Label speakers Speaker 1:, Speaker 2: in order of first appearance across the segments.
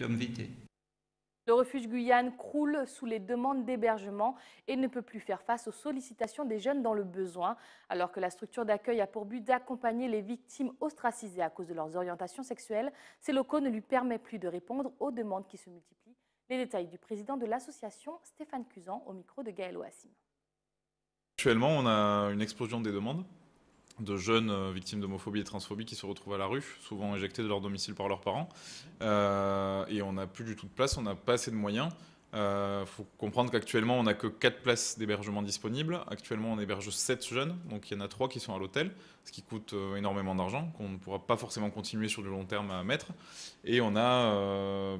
Speaker 1: l'homme Le refuge Guyane croule sous les demandes d'hébergement et ne peut plus faire face aux sollicitations des jeunes dans le besoin, alors que la structure d'accueil a pour but d'accompagner les victimes ostracisées à cause de leurs orientations sexuelles. Ces locaux ne lui permettent plus de répondre aux demandes qui se multiplient. Les détails du président de l'association, Stéphane Cusan, au micro de Gaël Oassim.
Speaker 2: Actuellement, on a une explosion des demandes de jeunes euh, victimes d'homophobie et transphobie qui se retrouvent à la rue, souvent éjectés de leur domicile par leurs parents. Euh, et on n'a plus du tout de place, on n'a pas assez de moyens. Il euh, faut comprendre qu'actuellement, on n'a que 4 places d'hébergement disponibles. Actuellement, on héberge 7 jeunes, donc il y en a 3 qui sont à l'hôtel, ce qui coûte énormément d'argent, qu'on ne pourra pas forcément continuer sur le long terme à mettre. Et on a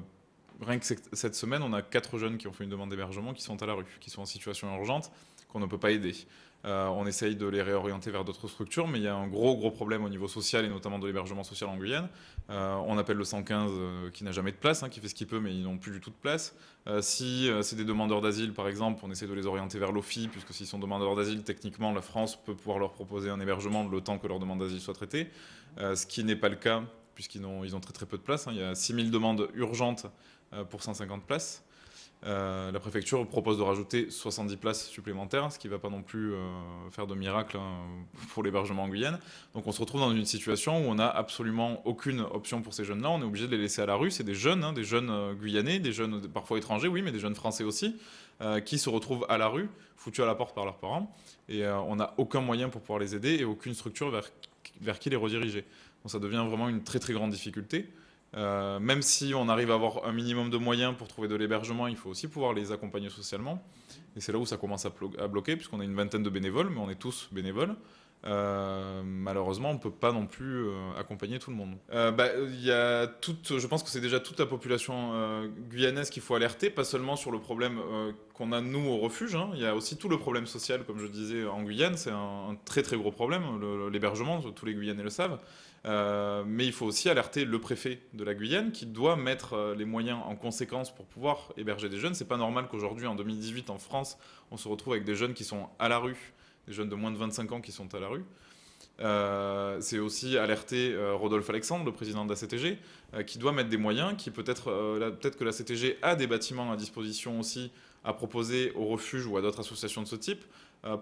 Speaker 2: rien que cette semaine, on a quatre jeunes qui ont fait une demande d'hébergement qui sont à la rue, qui sont en situation urgente, qu'on ne peut pas aider. Euh, on essaye de les réorienter vers d'autres structures, mais il y a un gros, gros problème au niveau social et notamment de l'hébergement social en Guyane. Euh, on appelle le 115 euh, qui n'a jamais de place, hein, qui fait ce qu'il peut, mais ils n'ont plus du tout de place. si c'est des demandeurs d'asile, par exemple, on essaie de les orienter vers l'OFI, puisque s'ils sont demandeurs d'asile, techniquement, la France peut pouvoir leur proposer un hébergement le temps que leur demande d'asile soit traitée, ce qui n'est pas le cas puisqu'ils ont, très très peu de places. Hein. Il y a 6000 demandes urgentes euh, pour 150 places. Euh, la préfecture propose de rajouter 70 places supplémentaires, ce qui ne va pas non plus euh, faire de miracle hein, pour l'hébergement en Guyane. Donc on se retrouve dans une situation où on n'a absolument aucune option pour ces jeunes-là. On est obligé de les laisser à la rue. C'est des jeunes, hein, des jeunes guyanais, des jeunes parfois étrangers, oui, mais des jeunes français aussi, qui se retrouvent à la rue, foutus à la porte par leurs parents. Et on n'a aucun moyen pour pouvoir les aider et aucune structure vers vers qui les rediriger. Donc ça devient vraiment une très très grande difficulté. Euh, même si on arrive à avoir un minimum de moyens pour trouver de l'hébergement, il faut aussi pouvoir les accompagner socialement. Et c'est là où ça commence à bloquer, puisqu'on a une vingtaine de bénévoles, mais on est tous bénévoles. Euh, malheureusement, on ne peut pas non plus euh, accompagner tout le monde. Euh, bah, je pense que c'est déjà toute la population guyanaise qu'il faut alerter, pas seulement sur le problème qu'on a nous au refuge, hein. il y a aussi tout le problème social, comme je disais, en Guyane, c'est un, très très gros problème, l'hébergement, tous les Guyanais le savent. mais il faut aussi alerter le préfet de la Guyane qui doit mettre les moyens en conséquence pour pouvoir héberger des jeunes. C'est pas normal qu'aujourd'hui, en 2018, en France, on se retrouve avec des jeunes qui sont à la rue, des jeunes de moins de 25 ans qui sont à la rue. Euh, c'est aussi alerter euh, Rodolphe Alexandre, le président de la CTG, euh, qui doit mettre des moyens, qui peut-être que la CTG a des bâtiments à disposition aussi à proposer aux refuges ou à d'autres associations de ce type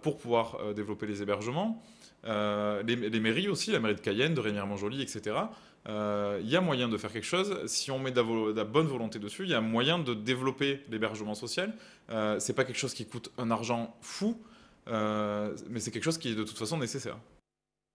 Speaker 2: pour pouvoir développer les hébergements. Les, mairies aussi, la mairie de Cayenne, de Rémière-Montjoly, etc. Il y a moyen de faire quelque chose. Si on met de la, bonne volonté dessus, il y a moyen de développer l'hébergement social. c'est pas quelque chose qui coûte un argent fou. Euh, mais c'est quelque chose qui est de toute façon nécessaire.